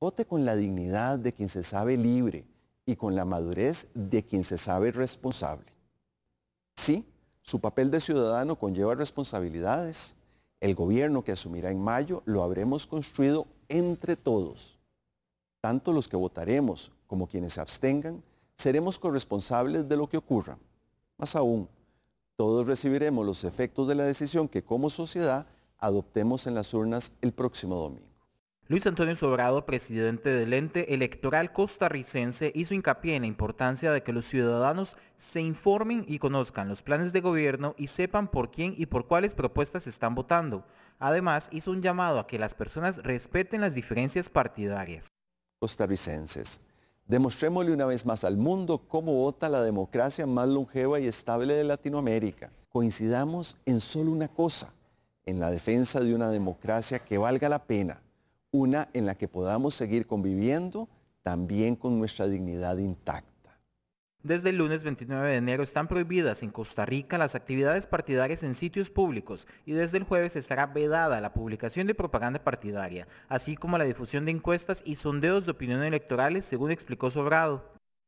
Vote con la dignidad de quien se sabe libre y con la madurez de quien se sabe responsable. Sí, su papel de ciudadano conlleva responsabilidades. El gobierno que asumirá en mayo lo habremos construido entre todos. Tanto los que votaremos como quienes se abstengan, seremos corresponsables de lo que ocurra. Más aún, todos recibiremos los efectos de la decisión que como sociedad adoptemos en las urnas el próximo domingo. Luis Antonio Sobrado, presidente del ente electoral costarricense, hizo hincapié en la importancia de que los ciudadanos se informen y conozcan los planes de gobierno y sepan por quién y por cuáles propuestas están votando. Además, hizo un llamado a que las personas respeten las diferencias partidarias. Costarricenses, demostrémosle una vez más al mundo cómo vota la democracia más longeva y estable de Latinoamérica. Coincidamos en solo una cosa, en la defensa de una democracia que valga la pena una en la que podamos seguir conviviendo también con nuestra dignidad intacta. Desde el lunes 29 de enero están prohibidas en Costa Rica las actividades partidarias en sitios públicos y desde el jueves estará vedada la publicación de propaganda partidaria, así como la difusión de encuestas y sondeos de opinión electorales, según explicó Sobrado.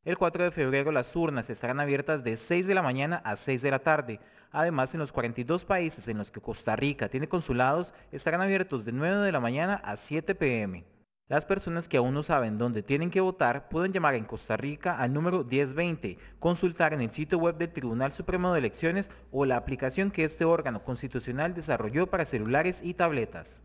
El 4 de febrero las urnas estarán abiertas de 6 de la mañana a 6 de la tarde. Además, en los 42 países en los que Costa Rica tiene consulados, estarán abiertos de 9 de la mañana a 7 pm. Las personas que aún no saben dónde tienen que votar pueden llamar en Costa Rica al número 1020, consultar en el sitio web del Tribunal Supremo de Elecciones o la aplicación que este órgano constitucional desarrolló para celulares y tabletas.